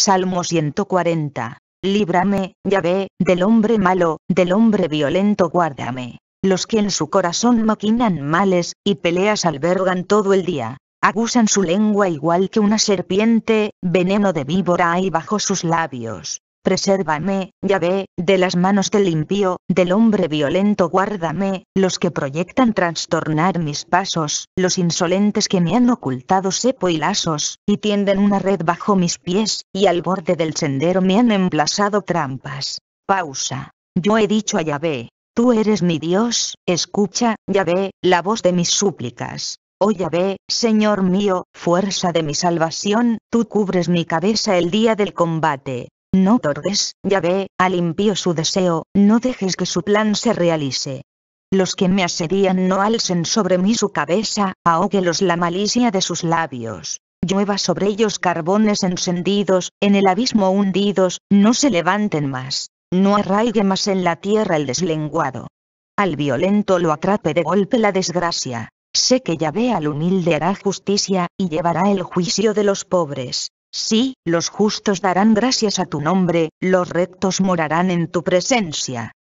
Salmo 140. Líbrame, ve, del hombre malo, del hombre violento guárdame. Los que en su corazón maquinan males, y peleas albergan todo el día. Agusan su lengua igual que una serpiente, veneno de víbora hay bajo sus labios. Presérvame, Yahvé, de las manos del impío, del hombre violento guárdame, los que proyectan trastornar mis pasos, los insolentes que me han ocultado sepo y lazos, y tienden una red bajo mis pies, y al borde del sendero me han emplazado trampas. Pausa. Yo he dicho a Yahvé, tú eres mi Dios, escucha, Yahvé, la voz de mis súplicas. Oh Yahvé, Señor mío, fuerza de mi salvación, tú cubres mi cabeza el día del combate. No tordes, Yahvé, al impío su deseo, no dejes que su plan se realice. Los que me asedían no alcen sobre mí su cabeza, ahóguelos la malicia de sus labios. Llueva sobre ellos carbones encendidos, en el abismo hundidos, no se levanten más. No arraigue más en la tierra el deslenguado. Al violento lo atrape de golpe la desgracia. Sé que Yahvé al humilde hará justicia, y llevará el juicio de los pobres. Sí, los justos darán gracias a tu nombre, los rectos morarán en tu presencia.